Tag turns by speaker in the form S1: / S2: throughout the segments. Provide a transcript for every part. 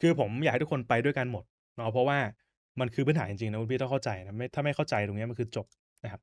S1: คือผมอยากให้ทุกคนไปด้วยกันหมดเนาะเพราะว่ามันคือพื้นฐานจริงๆนะคุณพี่ต้องเข้าใจนะไม่ถ้าไม่เข้าใจตรงนี้มันคือจบนะครับ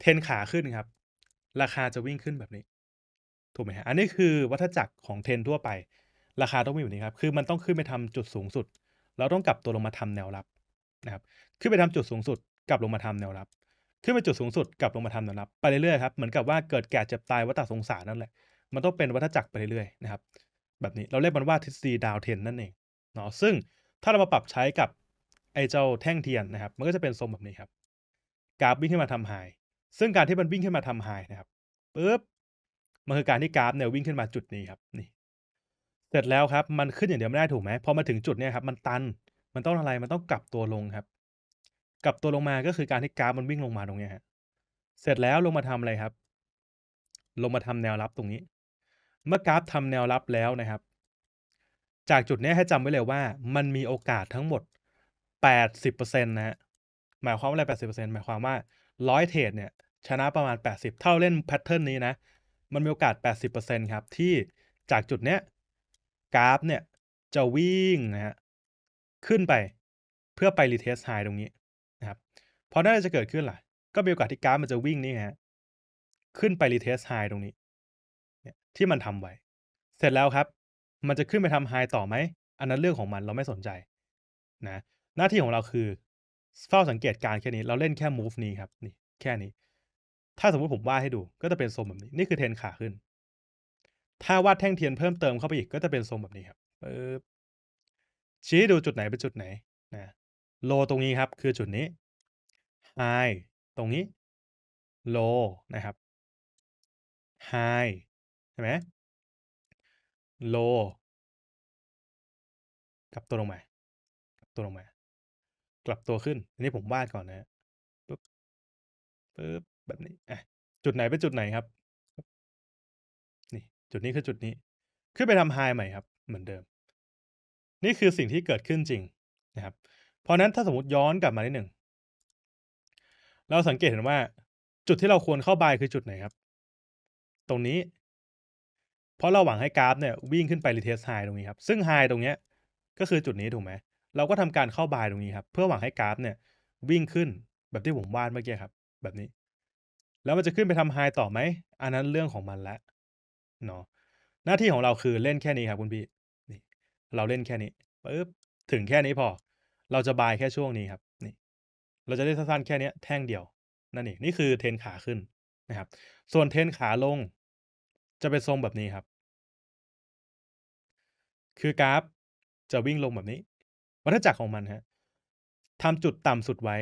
S1: เทนขาขึ้นครับ ราคาจะวิ่งขึ้นแบบนี้ ถูกไหมฮะอันนี้คือวัฏจักรของเทนทั่วไป ราคาต้องมีแบบนี้ครับคือมันต้องขึ้นไปทำจุดสูงสุด แล้วต้องกลับตัวลงมาทำแนวรับนะครับขึ้นไปทำจุดสูงสุดกลับลงมาทำแนวรับ ขึ้นไปจุดสูงสุด กลับลงมาทำแนวรับไปเรื่อยๆครับ เหมือนกับว่าเกิดแก่เจ็บตายวัฏสงสารนั่นแหละมันต้องเป็นวัฏจักรไปเรื่อยๆนะครับแบบนี้เราเรียกมันว่าทฤษฎีดาวเทนนั่นเองเนาะซึ่งถ้าเรามาปรับใช้กับไอ้เจ้าแท่งเทียนนะครับ มันก็จะเป็นทรงแบบนี้ครับกราฟวิ่งขึ้นมาทำไฮซึ่งการที่มันวิ่งขึ้นมาทำไฮนะครับปุ๊บมันคือการที่กราฟเนี่ยวิ่งขึ้นมาจุดนี้ครับนี่ เสร็จแล้วครับมันขึ้นอย่างเดียวไม่ได้ถูกไหมพอมาถึงจุดเนี่ยครับมันตันมันต้องอะไรมันต้องกลับตัวลงครับ กลับตัวลงมาก็คือการที่กราฟมันวิ่งลงมาตรงนี้ฮะเสร็จแล้วลงมาทำอะไรครับ ลงมาทำแนวรับตรงนี้ เมื่อกราฟทำแนวรับแล้วนะครับ จากจุดนี้ให้จำไว้เลยว่า มันมีโอกาสทั้งหมด80%นะฮะหมายความว่าอะไร80%หมายความว่าร้อยเทรดเนี่ยชนะประมาณ 80เท่าเล่นแพทเทิร์นนี้นะมันมีโอกาส 80%ครับ ที่จากจุดเนี้ยกราฟ เนี่ยจะวิ่งนะฮะขึ้นไปเพื่อไปรีเทสไฮตรงนี้นะครับพอได้จะเกิดขึ้นล่ะก็มีโอกาสที่กราฟมันจะวิ่งนี่ฮะขึ้นไปรีเทสไฮตรงนี้เนี่ยที่มันทำไว้ เสร็จแล้วครับ มันจะขึ้นไปทำไฮต่อไหม อันนั้นเรื่องของมันเราไม่สนใจนะ หน้าที่ของเราคือเฝ้าสังเกตการแค่นี้เราเล่นแค่ move นี้ครับ นี่แค่นี้ ถ้าสมมติผมวาดให้ดู ก็จะเป็นทรงแบบนี้ นี่คือเทนขาขึ้น ถ้าวาดแท่งเทียนเพิ่มเติมเข้าไปอีกก็จะเป็นทรงแบบนี้ครับชี้ดูจุดไหนเป็นจุดไหนนะโลตรงนี้ครับ คือจุดนี้ไฮตรงนี้ โลนะครับไฮ
S2: ใช่ไหมโล กับตัวลงมากับตัวลงมากลับตัวขึ้นอันนี้ผมวาดก่อนนะปึ๊บปึ๊บ แบบนี้อ่ะจุดไหนเป็นจุดไหนครับ
S1: นี่ จุดนี้คือจุดนี้ ขึ้นไปทำไฮใหม่ครับ เหมือนเดิม นี่คือสิ่งที่เกิดขึ้นจริงนะครับ เพราะนั้น ถ้าสมมติย้อนกลับมาได้หนึ่ง เราสังเกตเห็นว่าจุดที่เราควรเข้าบายคือจุดไหนครับ ตรงนี้เพราะเราหวังให้กราฟเนี่ย วิ่งขึ้นไปรีเทสไฮตรงนี้ครับ ซึ่งไฮตรงเนี้ย ก็คือจุดนี้ถูกไหมเราก็ทำการเข้าบายตรงนี้ครับ เพื่อหวังให้กราฟ เนี่ยวิ่งขึ้นแบบที่ผมวาดเมื่อกี้ครับ แบบนี้ แล้วมันจะขึ้นไปทำไฮต่อไหมอันนั้นเรื่องของมันละเนาะหน้าที่ของเราคือเล่นแค่นี้ครับคุณพี่นี่ เราเล่นแค่นี้ปึ๊บถึงแค่นี้พอ เราจะบายแค่ช่วงนี้ครับ นี่ เราจะได้สั้นๆแค่นี้แท่งเดียวนั่นเองนี่คือเทนขาขึ้นนะครับ ส่วนเทนขาลง จะเป็นทรงแบบนี้ครับ คือกราฟ จะวิ่งลงแบบนี้วัฏจักรของมันฮะทำจุดต่ำสุดไว้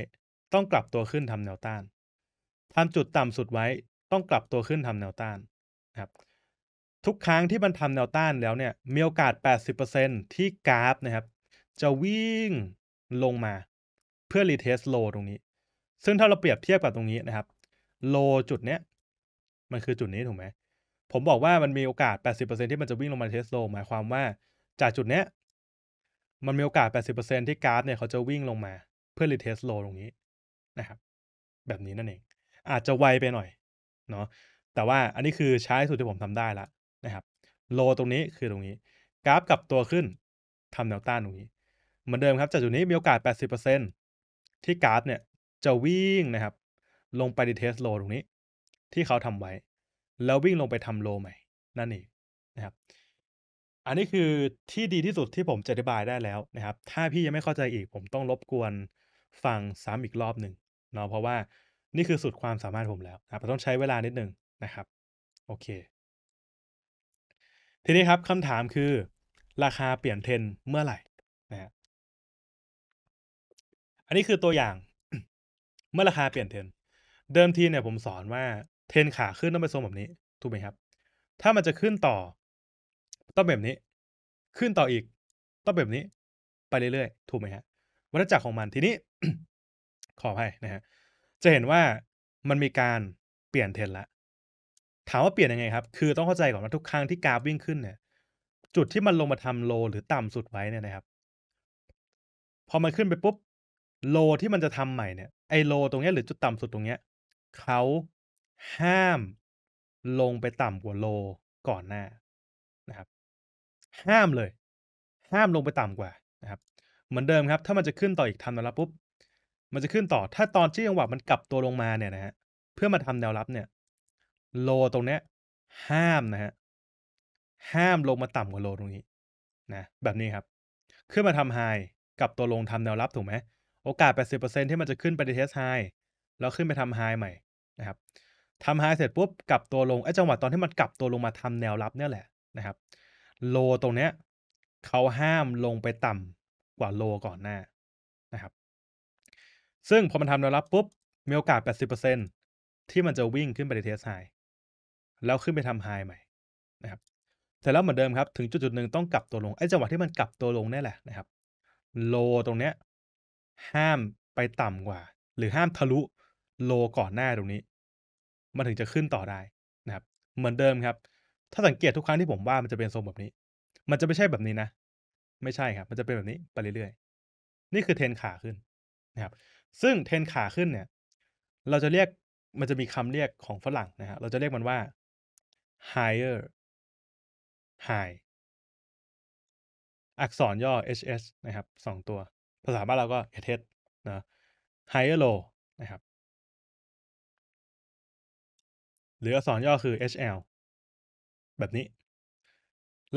S1: ต้องกลับตัวขึ้นทำแนวต้านทำจุดต่ำสุดไว้ ต้องกลับตัวขึ้นทำแนวต้านนะครับ ทุกครั้งที่มันทำแนวต้านแล้วเนี่ย มีโอกาส 80%ที่กราฟนะครับ จะวิ่งลงมาเพื่อรีเทสโลตรงนี้ซึ่งถ้าเราเปรียบเทียบกับตรงนี้นะครับโลจุดเนี้ย มันคือจุดนี้ถูกไหม ผมบอกว่ามันมีโอกาส80%ที่มันจะวิ่งลงมาเทสโลหมายความว่า จากจุดเนี้ยมันมีโอกาส 80%ที่การาฟเนี่ย เขาจะวิ่งลงมา เพื่อรีเทสโลตรงนี้นะครับ แบบนี้นั่นเอง อาจจะไวไปหน่อยเนาะแต่ว่าอันนี้คือใช้สุดที่ผมทำได้ละนะครับ โลตรงนี้คือตรงนี้ กราฟกลับตัวขึ้น ทำแนวต้านตรงนี้ เหมือนเดิมครับจากจุดนี้มีโอกาส 80%ที่การาฟเนี่ย จะวิ่งนะครับ ลงไปรีเทสโลตรงนี้ ที่เขาทำไว้ แล้ววิ่งลงไปทำโลใหม่ นั่นเองนะครับอันนี้คือที่ดีที่สุดที่ผมจะอธิบายได้แล้วนะครับ ถ้าพี่ยังไม่เข้าใจอีกผมต้องรบกวนฟังซ้ำอีกรอบหนึ่งเนาะเพราะว่านี่คือสุดความสามารถผมแล้วนะต้องใช้เวลานิดหนึ่งนะครับ โอเค ทีนี้ครับคำถามคือ ราคาเปลี่ยนเทนเมื่อไหร่นะฮะอันนี้คือตัวอย่าง เมื่อราคาเปลี่ยนเทน เดิมทีเนี่ยผมสอนว่าเทนขาขึ้นต้องไปทรงแบบนี้ ถูกไหมครับ ถ้ามันจะขึ้นต่อต้องแบบนี้ ขึ้นต่ออีกต้องแบบนี้ ไปเรื่อยๆถูกไหมฮะวัฏจักรของมันทีนี้ ขออภัยนะฮะ จะเห็นว่ามันมีการเปลี่ยนเทรนละถามว่าเปลี่ยนยังไงครับ คือต้องเข้าใจก่อนว่าทุกครั้งที่กราฟวิ่งขึ้นเนี่ย จุดที่มันลงมาทำโลหรือต่ำสุดไว้เนี่ยนะครับ พอมันขึ้นไปปุ๊บโลที่มันจะทำใหม่เนี่ยไอโลตรงเนี้ยหรือจุดต่ำสุดตรงเนี้ยเขาห้าม ลงไปต่ำกว่าโลก่อนหน้าห้ามเลย ห้ามลงไปต่ำกว่านะครับ เหมือนเดิมครับ ถ้ามันจะขึ้นต่ออีกทำแนวรับปุ๊บ มันจะขึ้นต่อ ถ้าตอนที่จังหวะมันกลับตัวลงมาเนี่ยนะฮะเพื่อมาทำแนวรับเนี่ยโลตรงเนี้ยห้ามนะฮะห้ามลงมาต่ำกว่าโลตรงนี้ นะ แบบนี้ครับ ขึ้นมาทำไฮกับตัวลงทำแนวรับถูกไหมโอกาส80%ที่มันจะขึ้นไปในเทสไฮแล้วขึ้นไปทำไฮใหม่นะครับทำไฮเสร็จปุ๊บกลับตัวลงไอ้จังหวะตอนที่มันกลับตัวลงมาทำแนวรับเนี่ยแหละนะครับโลตรงเนี้ยเขาห้ามลงไปต่ำกว่าโลก่อนหน้านะครับ ซึ่งพอมันทำแนวรับปุ๊บมีโอกาส 80%ที่มันจะวิ่งขึ้นไปในเทสไฮแล้วขึ้นไปทำไฮใหม่นะครับ แต่แล้วเหมือนเดิมครับ ถึงจุดๆหนึ่งต้องกลับตัวลง ไอ้จังหวะที่มันกลับตัวลงนี่แหละนะครับ โลตรงเนี้ยห้ามไปต่ำกว่า หรือห้ามทะลุ โลก่อนหน้าตรงนี้ มันถึงจะขึ้นต่อได้นะครับ เหมือนเดิมครับถ้าสังเกตทุกครั้งที่ผมว่ามันจะเป็นทรงแบบนี้ มันจะไม่ใช่แบบนี้นะ ไม่ใช่ครับ มันจะเป็นแบบนี้ไปเรื่อยๆ นี่คือเทนขาขึ้นนะครับ ซึ่งเทนขาขึ้นเนี่ย เราจะเรียก มันจะมีคำเรียกของฝรั่งนะฮะเราจะเรียกมันว่า
S2: higher high อักษรย่อ hs นะครับ สองตัว ภาษาบ้านเราก็ hs นะ higher low นะครับหรืออักษรย่อคือ hl
S1: แบบนี้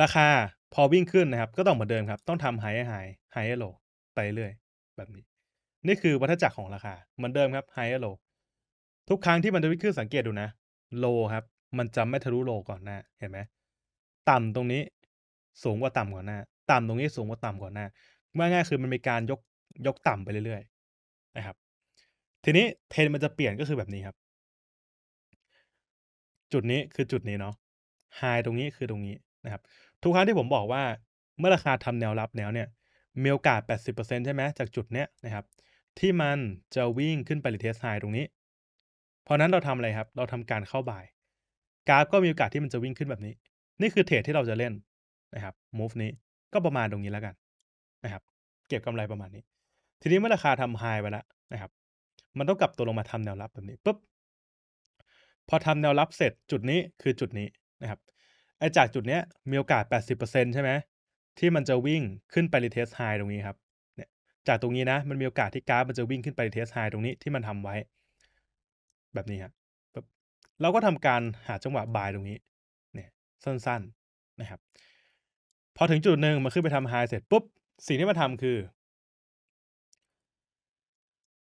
S1: ราคาพอวิ่งขึ้นนะครับ ก็ต้องเหมือนเดิมครับ ต้องทำไฮไฮไฮโลไปเรื่อยแบบนี้ นี่คือวัฏจักรของราคาเหมือนเดิมครับไฮโลทุกครั้งที่มันจะวิ่งขึ้นสังเกตดูนะ โลครับ มันจะไม่ทะลุโลก่อนหน้าเห็นไหมต่ำตรงนี้สูงกว่าต่ำก่อนหน้าต่ำตรงนี้สูงกว่าต่ำก่อนหน้าเมื่อง่ายคือมันมีการยกยกต่ำไปเรื่อยๆนะครับ ทีนี้เทรนมันจะเปลี่ยนก็คือแบบนี้ครับ จุดนี้คือจุดนี้เนาะไฮตรงนี้คือตรงนี้นะครับ ทุกครั้งที่ผมบอกว่าเมื่อราคาทำแนวรับแนวเนี่ย มีโอกาส80%ใช่ไหมจากจุดเนี้ยนะครับ ที่มันจะวิ่งขึ้นไปรีเทสไฮตรงนี้เพราะนั้นเราทำอะไรครับ เราทำการเข้าบ่ายกราฟก็มีโอกาสที่มันจะวิ่งขึ้นแบบนี้ นี่คือเทรดที่เราจะเล่นนะครับมูฟนี้ก็ประมาณตรงนี้แล้วกัน นะครับ เก็บกำไรประมาณนี้ ทีนี้เมื่อราคาทำไฮไปแล้วนะครับมันต้องกลับตัวลงมาทำแนวรับแบบนี้ปุ๊บพอทำแนวรับเสร็จจุดนี้คือจุดนี้นะครับไอจากจุดเนี้ยมีโอกาส 80%ใช่ไหมที่มันจะวิ่งขึ้นไปรีเทสไฮตรงนี้ครับเนี่ยจากตรงนี้นะมันมีโอกาสที่กราฟมันจะวิ่งขึ้นไปรีเทสไฮตรงนี้ที่มันทำไว้ แบบนี้ครับเราก็ทำการหาจังหวะบายตรงนี้เนี่ยสั้น ๆนะครับ พอถึงจุดหนึ่งมันขึ้นไปทำไฮเสร็จปุ๊บสิ่งที่มันทาคือ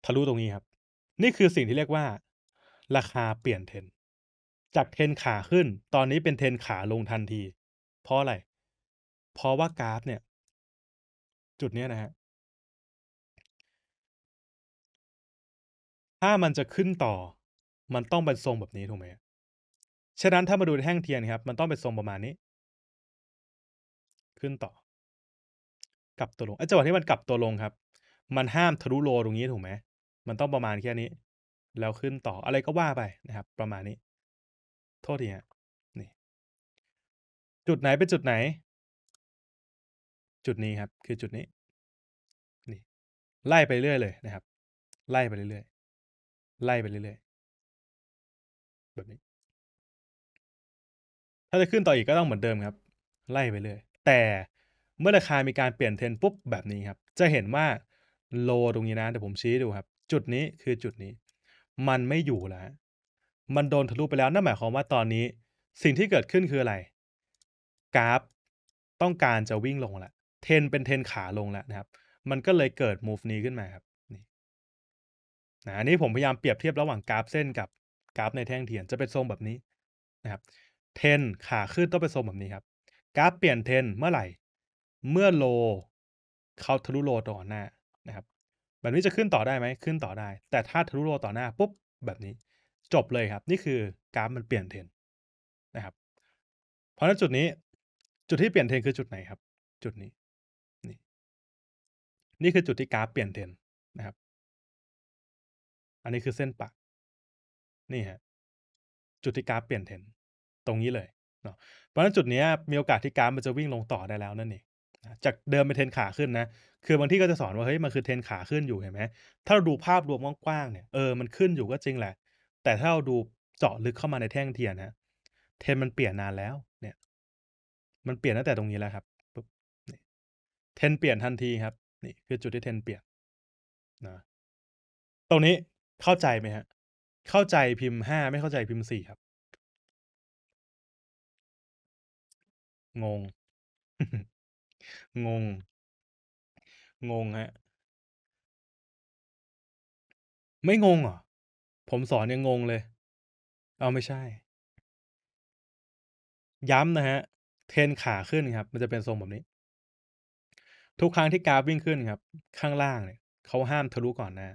S1: ทะลุตรงนี้ครับ นี่คือสิ่งที่เรียกว่า ราคาเปลี่ยนเทรนจากเทนขาขึ้น ตอนนี้เป็นเทนขาลงทันที เพราะอะไร เพราะว่ากราฟเนี่ย
S2: จุดนี้นะฮะถ้ามันจะ
S1: ขึ้นต่อ มันต้องเป็นทรงแบบนี้ถูกไหมฉะนั้นถ้ามาดูแท่งเทียนครับมันต้องเป็นทรงประมาณนี้ ขึ้นต่อ กลับตัวลงไอ้จังหวะที่มันกลับตัวลงครับ มันห้ามทะลุโลตรงนี้ถูกไหมมันต้องประมาณแค่นี้ แล้วขึ้นต่ออะไรก็ว่าไปนะครับ ประมาณนี้โทษทีฮะนี่
S2: จุดไหนเป็นจุดไหน จุดนี้ครับ คือจุดนี้ นี่ ไล่ไปเรื่อยเลยนะครับ ไล่ไปเรื่อย
S1: ไล่ไปเรื่อยแบบนี้ ถ้าจะขึ้นต่ออีกก็ต้องเหมือนเดิมครับ ไล่ไปเรื่อย แต่เมื่อราคา มีการเปลี่ยนเทรนปุ๊บแบบนี้ครับ จะเห็นว่า โลตรงนี้นะเดี๋ยวผมชี้ดูครับ จุดนี้คือจุดนี้ มันไม่อยู่แล้วมันโดนทะลุไปแล้วนั่นหมายความว่าตอนนี้สิ่งที่เกิดขึ้นคืออะไร กราฟต้องการจะวิ่งลงละเทนเป็นเทนขาลงแล้วนะครับ มันก็เลยเกิดมูฟนี้ขึ้นมาครับ นี่นะอันนี้ผมพยายามเปรียบเทียบระหว่างกราฟเส้นกับกราฟในแท่งเทียนจะเป็นทรงแบบนี้นะครับ เทนขาขึ้นต้องเป็นทรงแบบนี้ครับ กราฟเปลี่ยนเทนเมื่อไหร่ เมื่อโล เขาทะลุโลต่อหน้านะครับ แบบนี้จะขึ้นต่อได้ไหม ขึ้นต่อได้ แต่ถ้าทะลุโลต่อหน้าปุ๊บแบบนี้จบเลยครับ นี่คือกราฟมันเปลี่ยนเทรนนะครับเพราะฉะนั้นจุดนี้ จุดที่เปลี่ยนเทรนคือจุดไหนครับ จุดนี้ นี่
S2: นี่คือจุดที่กราฟเปลี่ยนเทรนนะครับ อันนี้คือเส้นป
S1: ัก นี่ฮะจุดที่กราฟเปลี่ยนเทรนตรงนี้เลยเนาะเพราะฉะนั้นจุดนี้มีโอกาสที่กราฟมันจะวิ่งลงต่อได้แล้วนั่นเองจากเดิมเป็นเทนขาขึ้นนะคือบางที่ก็จะสอนว่าเฮ้ยมันคือเทนขาขึ้นอยู่เห็นไหมถ้าเราดูภาพรวมกว้างๆเนี่ยเออมันขึ้นอยู่ก็จริงแหละแต่ถ้าเราดูเจาะลึกเข้ามาในแท่งเทียนนะเทนมันเปลี่ยนนานแล้ว เนี่ย มันเปลี่ยนตั้งแต่ตรงนี้แล้วครับปุ๊บเทนเปลี่ยนทันที
S2: ครับ นี่ คือจุดที่เทนเปลี่ยนนะตรงนี้เข้าใจไหมฮะเข้าใจพิมพ์ห้าไม่เข้าใจพิมพ์สี่ครับ งง งง งงฮะไม่งงเหรอผมสอนยังงงเลย เอาไม่ใช่
S1: ย้ำนะฮะ เทนขาขึ้นครับ มันจะเป็นทรงแบบนี้ ทุกครั้งที่กราฟวิ่งขึ้นครับ ข้างล่างเนี่ยเขาห้ามทะลุก่อนหน้า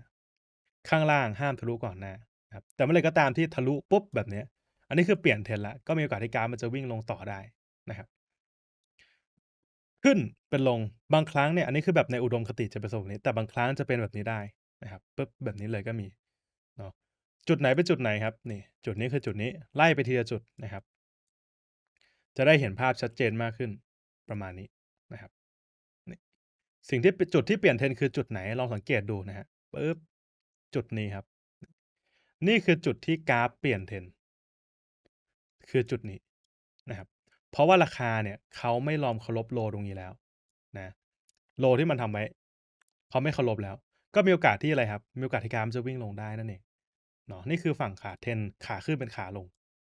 S1: ข้างล่างห้ามทะลุก่อนหน้าครับ แต่เมื่อไรก็ตามที่ทะลุปุ๊บแบบเนี้ยอันนี้คือเปลี่ยนเทนละก็มีโอกาสที่กราฟมันจะวิ่งลงต่อได้นะครับ ขึ้นเป็นลง บางครั้งเนี่ย อันนี้คือแบบในอุดมคติจะเป็นแบบนี้ แต่บางครั้งจะเป็นแบบนี้ได้นะครับ ปุ๊บแบบนี้เลยก็มีเนาะจุดไหนเป็นจุดไหนครับนี่จุดนี้คือจุดนี้ไล่ไปทีละจุดนะครับ จะได้เห็นภาพชัดเจนมากขึ้นประมาณนี้นะครับนี่สิ่งที่จุดที่เปลี่ยนเทรนคือจุดไหนลองสังเกตดูนะฮะปึ๊บจุดนี้ครับ นี่คือจุดที่กราฟเปลี่ยนเทรนคือจุดนี้นะครับ เพราะว่าราคาเนี่ยเขาไม่ลอมเคารพโลตรงนี้แล้ว นะ โลที่มันทำไว้เขาไม่เคารพแล้ว ก็มีโอกาสที่อะไรครับ มีโอกาสที่ กราฟจะวิ่งลงได้นั่นเองเนาะนี่คือฝั่งขาเทนขาขึ้นเป็นขาลง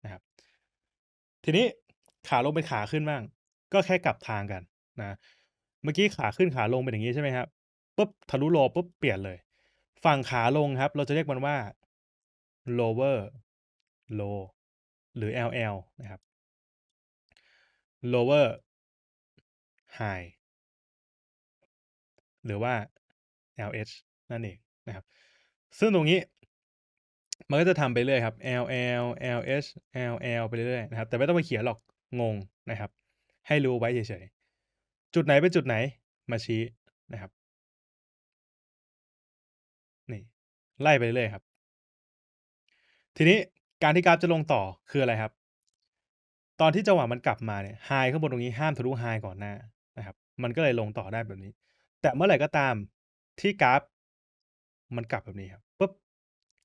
S1: นะครับ ทีนี้ขาลงเป็นขาขึ้นบ้าง ก็แค่กลับทางกันนะ เมื่อกี้ขาขึ้นขาลงเป็นอย่างนี้ใช่ไหมครับ ปุ๊บทะลุโลปุ๊บเปลี่ยนเลย ฝั่งขาลงครับเราจะเรียกมันว่า lower low หรือ ll นะครับ
S2: lower high
S1: หรือว่า lh นั่นเองนะครับ ซึ่งตรงนี้มันก็จะทำไปเรื่อยครับ L L L s L L ไปเรื่อยนะครับแต่ไม่ต้องไปเขียนหรอกงงนะครับ ให้รู้ไว้เฉยๆจุดไหนเป็นจุดไหน มาชี้
S2: นะครับ นี่ ไล่ไปเรื่อยครับ
S1: ทีนี้การที่กราฟจะลงต่อคืออะไรครับ ตอนที่จังหวะมันกลับมาเนี่ยไฮข้างบนตรงนี้ห้ามทะลุไฮก่อนหน้านะครับ มันก็เลยลงต่อได้แบบนี้ แต่เมื่อไหร่ก็ตามที่กราฟมันกลับแบบนี้ครับปุ๊บ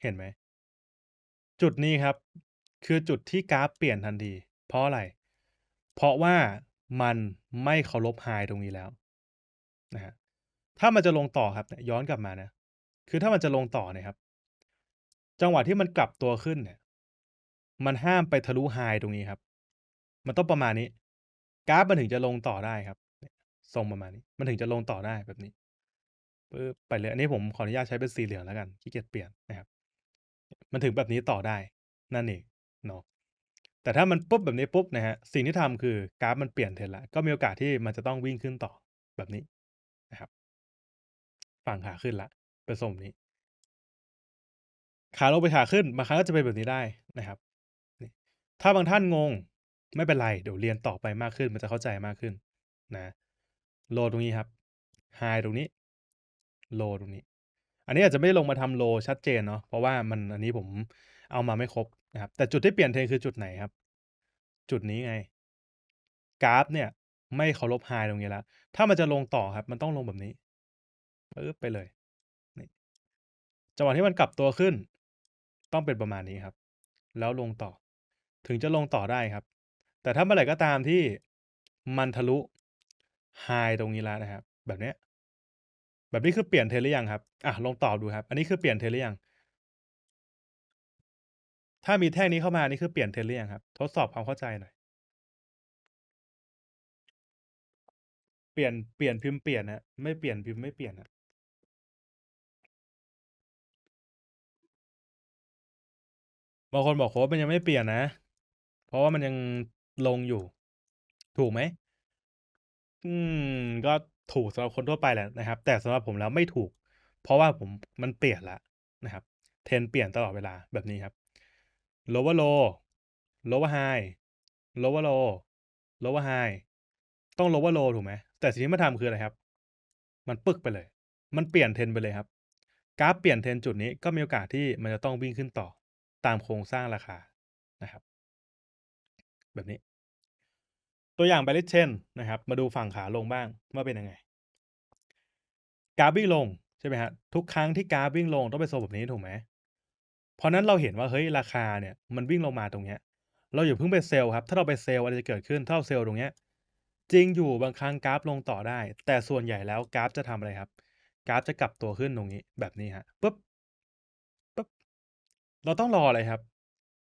S1: เห็นไหมจุดนี้ครับ คือจุดที่กราฟเปลี่ยนทันทีเพราะอะไร เพราะว่ามันไม่เคารพไฮตรงนี้แล้วนะฮะถ้ามันจะลงต่อครับย้อนกลับมานะคือถ้ามันจะลงต่อเนี่ยครับจังหวะที่มันกลับตัวขึ้นเนี่ย มันห้ามไปทะลุไฮตรงนี้ครับ มันต้องประมาณนี้ กราฟมันถึงจะลงต่อได้ครับทรงประมาณนี้ มันถึงจะลงต่อได้แบบนี้ปึ๊บไปเลยอันนี้ผมขออนุญาตใช้เป็นสีเหลืองแล้วกันขี้เกียจเปลี่ยนนะครับมันถึงแบบนี้ต่อได้ นั่นเองเนาะแต่ถ้ามันปุ๊บแบบนี้ปุ๊บนะฮะสิ่งที่ทำคือกราฟมันเปลี่ยนเทรนละ ก็มีโอกาสที่มันจะต้องวิ่งขึ้นต่อแบบนี้นะครับ ฝั่งขาขึ้นละไปส่งนี้ขาลงไปขาขึ้นบางครั้งก็จะเป็นแบบนี้ได้นะครับถ้าบางท่านงงไม่เป็นไร เดี๋ยวเรียนต่อไปมากขึ้น มันจะเข้าใจมากขึ้น นะโลตรงนี้ครับไฮตรงนี้โลตรงนี้อันนี้อาจจะไม่ลงมาทำโลชัดเจนเนาะเพราะว่ามันอันนี้ผมเอามาไม่ครบนะครับแต่จุดที่เปลี่ยนเทรนคือจุดไหนครับ จุดนี้ไงกราฟเนี่ย ไม่เคารพไฮตรงนี้แล้ว ถ้ามันจะลงต่อครับ มันต้องลงแบบนี้ปึ๊บไปเลยนี่จังหวะที่มันกลับตัวขึ้น ต้องเป็นประมาณนี้ครับ แล้วลงต่อ ถึงจะลงต่อได้ครับ แต่ถ้าเมื่อไหร่ก็ตามที่มันทะลุไฮตรงนี้แล้วนะครับ แบบเนี้ยแบบนี้คือเปลี่ยนเธนหรือยังครับอ่ะลองตอบดูครับ อันนี้คือเปลี่ยนเธนหรือยัง ถ้ามีแท่งนี้เข้ามานี่คือเปลี่ยนเธนหรือยังครับ ทดสอบความเข้าใจหน่อย
S2: เปลี่ยนเปลี่ยนพิมพ์เปลี่ยนฮะไม่เปลี่ยนพิมพ์ไม่เปลี่ยนฮะ
S1: บางคนบอกโค้ดมันยังไม่เปลี่ยนนะ เพราะว่ามันยังลงอยู่ ถูกไหม อืม ก็ถูกสำหรับคนทั่วไปแหละนะครับ แต่สำหรับผมแล้วไม่ถูก เพราะว่าผมมันเปลี่ยนละนะครับ เทรนเปลี่ยนตลอดเวลาแบบนี้ครับ l o ว e r โล w l ว w e r h i g โลว w ว r low โลว์ว่าไฮต้อง l ว w e โล o w ถูกไหมแต่สิ่งที่มันทำคืออะไรครับ มันปึกไปเลย มันเปลี่ยนเทรนไปเลยครับกราฟเปลี่ยนเทรนจุดนี้ก็มีโอกาสที่มันจะต้องวิ่งขึ้นต่อ ตามโครงสร้างราคานะครับ แบบนี้ตัวอย่างไปลิเชนนะครับ มาดูฝั่งขาลงบ้างว่าเป็นยังไงกราฟวิ่งลงใช่ไหมฮะ ทุกครั้งที่กราฟวิ่งลงต้องไปโซ่แบบนี้ถูกไหมเพราะนั้นเราเห็นว่า เฮ้ยราคาเนี่ย มันวิ่งลงมาตรงเนี้ยเราอย่าเพิ่งไปเซลล์ครับถ้าเราไปเซลล์อะไรจะเกิดขึ้นถ้าเราเซลล์ตรงเนี้ยจริงอยู่บางครั้งกราฟลงต่อได้ แต่ส่วนใหญ่แล้วกราฟจะทำอะไรครับ กราฟจะกลับตัวขึ้นตรงนี้ แบบนี้ฮะปุ๊บปุ๊บเราต้องรอ อะไรครับ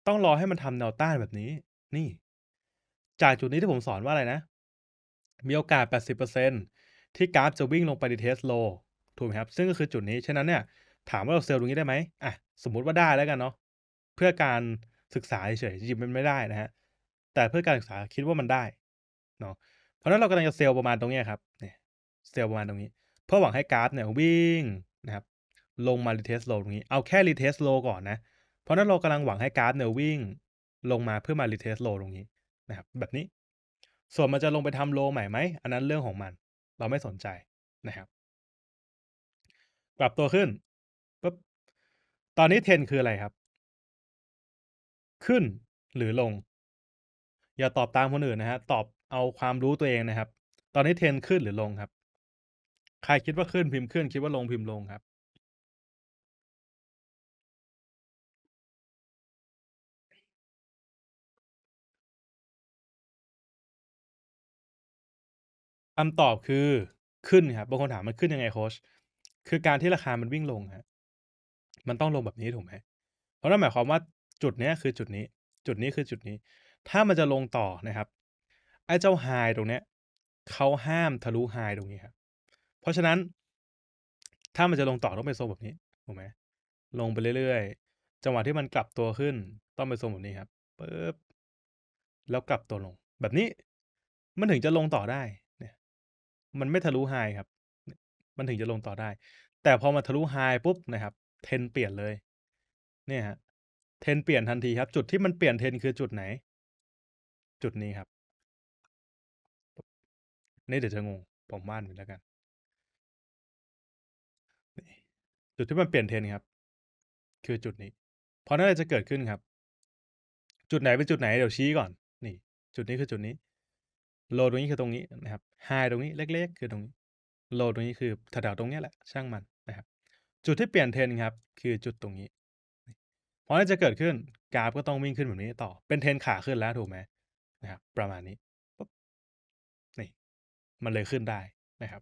S1: ต้องรอให้มันทำแนวต้านแบบนี้ นี่จากจุดนี้ที่ผมสอนว่าอะไรนะ มีโอกาส 80%ที่กราฟจะวิ่งลงไปในเทสโลถูกไหมครับ ซึ่งก็คือจุดนี้ ฉะนั้นเนี่ย ถามว่าเราเซลล์ตรงนี้ได้ไหมอ่ะ สมมุติว่าได้แล้วกันเนาะ เพื่อการศึกษาเฉยๆจริงๆมันไม่ได้นะฮะ แต่เพื่อการศึกษาคิดว่ามันได้ เนาะ เพราะนั้นเรากำลังจะเซลล์ประมาณตรงนี้ครับ เนี่ย เซลล์ประมาณตรงนี้ เพื่อหวังให้กราฟเนี่ยวิ่งนะครับ ลงมารีเทสโลตรงนี้ เอาแค่รีเทสโลก่อนนะ เพราะนั้นเรากำลังหวังให้กราฟเนี่ยวิ่ง ลงมาเพื่อมารีเทสโลตรงนี้นะครับ แบบนี้ส่วนมันจะลงไปทำโลใหม่ไหมอันนั้นเรื่องของมัน เราไม่สนใจนะครับปรับตัวขึ้นปุ๊บตอนนี้เทนคืออะไรครับ ขึ้นหรือลง อย่าตอบตามคนอื่นนะฮะตอบเอาความรู้ตัวเองนะครับ ตอนนี้เทนขึ้นหรือลงครับ ใครคิดว่าขึ้นพิมพ์ขึ้น คิดว่าลงพิมพ์ลงครับคำตอบคือขึ้นครับบางคนถามมันขึ้นยังไงโค้ชคือการที่ราคามันวิ่งลงฮะ มันต้องลงแบบนี้ถูกไหม เพราะนั่นหมายความว่าจุดเนี้ยคือจุดนี้ จุดนี้คือจุดนี้ ถ้ามันจะลงต่อนะครับไอ้เจ้าไฮตรงเนี้ยเขาห้ามทะลุไฮตรงนี้ครับ เพราะฉะนั้น ถ้ามันจะลงต่อต้องไปโนทแบบนี้ถูกไหม ลงไปเรื่อยๆ จังหวะที่มันกลับตัวขึ้น ต้องไปโนทแบบนี้ครับปึ๊บแล้วกลับตัวลง แบบนี้มันถึงจะลงต่อได้มันไม่ทะลุไฮครับ มันถึงจะลงต่อได้ แต่พอมาทะลุไฮปุ๊บนะครับ เทนเปลี่ยนเลย เนี่ยฮะ เทนเปลี่ยนทันทีครับ จุดที่มันเปลี่ยนเทนคือจุดไหน จุดนี้ครับ
S2: นี่เดี๋ยวจะงง ผมว่านไปแล้วกัน จุดที่มันเปลี่ยนเทนครับ คือจุดนี้
S1: เพราะนั่นจะเกิดขึ้นครับ จุดไหนเป็นจุดไหนเดี๋ยวชี้ก่อน นี่ จุดนี้คือจุดนี้โลตรงนี้คือตรงนี้นะครับไฮตรงนี้เล็กๆ คือตรงนี้โลตรงนี้คือแถวๆตรงนี้แหละช่างมันนะครับ จุดที่เปลี่ยนเทนครับ คือจุดตรงนี้เพราะนั่นจะเกิดขึ้นกราฟก็ต้องวิ่งขึ้นแบบนี้ต่อเป็นเทนขาขึ้นแล้วถูกไหมนะครับ ประมาณนี้ปุ๊บนี่ มันเลยขึ้นได้นะครับ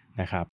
S1: นะครับ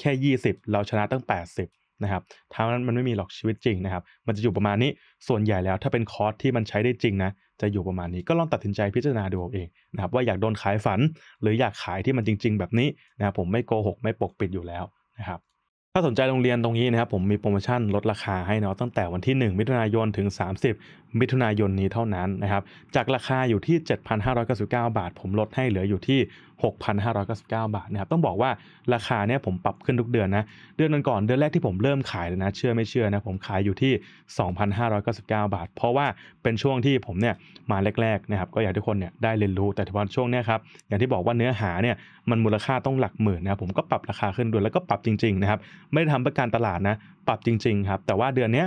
S1: แค่ 20 เราชนะตั้ง 80 นะครับทั้งนั้นมันไม่มีหรอกชีวิตจริงนะครับ มันจะอยู่ประมาณนี้ ส่วนใหญ่แล้วถ้าเป็นคอร์สที่มันใช้ได้จริงนะ จะอยู่ประมาณนี้ ก็ลองตัดสินใจพิจารณาดูเองนะครับว่าอยากโดนขายฝันหรืออยากขายที่มันจริงๆ แบบนี้นะครับผมไม่โกหกไม่ปกปิดอยู่แล้วนะครับ ถ้าสนใจโรงเรียนตรงนี้นะครับ ผมมีโปรโมชั่นลดราคาให้เนาะตั้งแต่วันที่ 1 มิถุนายนถึง 30 มิถุนายนนี้เท่านั้นนะครับ จากราคาอยู่ที่ 7,599 บาท ผมลดให้เหลืออยู่ที่6,599 บาทนะครับ ต้องบอกว่าราคาเนี่ยผมปรับขึ้นทุกเดือนนะ เดือนก่อนเดือนแรกที่ผมเริ่มขายเลยนะ เชื่อไม่เชื่อนะผมขายอยู่ที่ 2,599 บาท เพราะว่าเป็นช่วงที่ผมเนี่ยมาแรกๆนะครับ ก็อยากทุกคนเนี่ยได้เรียนรู้ แต่ที่ว่าช่วงเนี้ยครับ อย่างที่บอกว่าเนื้อหาเนี่ยมันมูลค่าต้องหลักหมื่นนะครับผมก็ปรับราคาขึ้นด้วยแล้วก็ปรับจริงๆนะครับ ไม่ได้ทำเพื่อการตลาดนะ ปรับจริงๆครับ แต่ว่าเดือนเนี้ย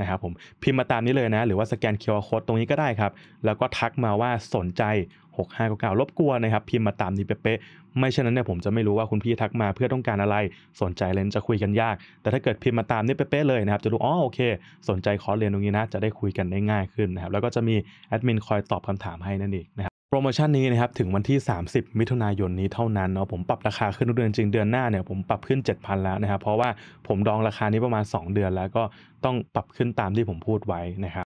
S1: นะครับผม พิมพ์มาตามนี้เลยนะหรือว่าสแกนเ QR c o d ดตรงนี้ก็ได้ครับ แล้วก็ทักมาว่าสนใจ 6599รบกวนนะครับ พิมพ์มาตามนี้เป๊ะๆไม่เช่นนั้นเนี่ยผมจะไม่รู้ว่าคุณพี่ทักมาเพื่อต้องการอะไรสนใจเลนจะคุยกันยาก แต่ถ้าเกิดพิมพ์มาตามนี้เป๊ะๆเลยนะครับ จะรู้อ๋อโอเค สนใจคอร์สเรียนตรงนี้นะจะได้คุยกันได้ง่ายขึ้นนะครับแล้วก็จะมีแอดมินคอยตอบคำถามให้นั่นเองนะครับโปรโมชั่นนี้นะครับถึงวันที่ 30 มิถุนายนนี้เท่านั้นเนาะผมปรับราคาขึ้นทุกเดือนจริงเดือนหน้าเนี่ยผมปรับขึ้น 7,000 แล้วนะครับ เพราะว่าผมดองราคานี้ประมาณ 2 เดือนแล้วก็ต้องปรับขึ้นตามที่ผมพูดไว้นะครับ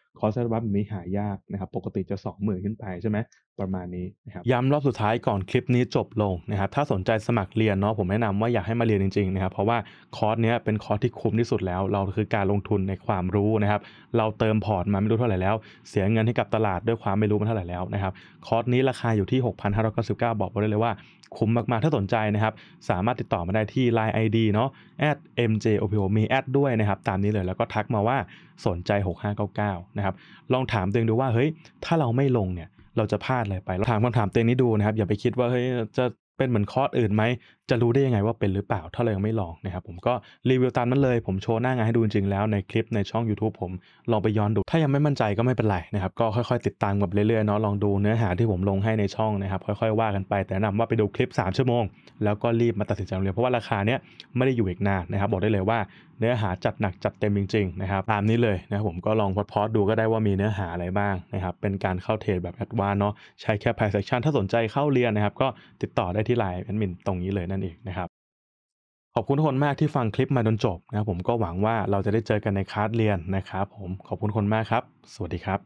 S1: คอร์สบัฟแบฟนี้หายากนะครับปกติจะ 20,000 ขึ้นไปใช่ไหมประมาณนี้นะครับย้ำรอบสุดท้ายก่อนคลิปนี้จบลงนะครับถ้าสนใจสมัครเรียนเนาะผมแนะนำว่าอยากให้มาเรียนจริงๆนะครับเพราะว่าคอร์สเนี้ยเป็นคอร์สที่คุ้มที่สุดแล้วเราคือการลงทุนในความรู้นะครับเราเติมพอร์ตมาไม่รู้เท่าไหร่แล้ว เสียเงินให้กับตลาดด้วยความไม่รู้มาเท่าไหร่แล้วนะครับคอร์สนี้ราคาอยู่ที่6,599บอกไว้เลยว่า คุ้มมาก ๆถ้าสนใจนะครับสามารถติดต่อมาได้ที่ Line ID เนาะ @mjopo มีแอดด้วยนะครับตามนี้เลยแล้วก็ทักมาว่าสนใจ 6599นะครับลองถามตัวเองดูว่าเฮ้ยถ้าเราไม่ลงเนี่ยเราจะพลาดอะไรไปถามคำถามตัวเองนี้ดูนะครับ อย่าไปคิดว่าเฮ้ยจะเป็นเหมือนคอร์สอื่นไหมจะรู้ได้ยังไงว่าเป็นหรือเปล่าถ้าเรายังไม่ลองนะครับผมก็รีวิวตามนั้นเลย ผมโชว์หน้างานให้ดูจริงๆแล้วในคลิปในช่อง YouTube ผมลองไปย้อนดูถ้ายังไม่มั่นใจก็ไม่เป็นไรนะครับก็ค่อยๆติดตามกับเรื่อยๆเนาะลองดูเนื้อหาที่ผมลงให้ในช่องนะครับ ค่อยๆว่ากันไปแต่นำว่าไปดูคลิป 3 ชั่วโมง แล้วก็รีบมาตัดสินใจเลยเพราะว่าราคาเนี้ยไม่ได้อยู่อีกนานนะครับบอกได้เลยว่าเนื้อหาจัดหนักจัดเต็มจริงๆนะครับตามนี้เลยนะครับผมก็ลองพอดพอดดูก็ได้ว่ามีเนื้อหาอะไรบ้างนะครับเป็นการเข้าเทรดแบบแอดวานเนาะใช้แค่ p พ i e c t i o n ถ้าสนใจเข้าเรียนนะครับก็ติดต่อได้ที่ไลน์แอดมินตรงนี้เลยนั่นันอีกนะครับขอบคุณทุกคนมากที่ฟังคลิปมาจนจบนะครับผมก็หวังว่าเราจะได้เจอกันในคลาสเรียนนะครับผมขอบคุณคนมากครับสวัสดีครับ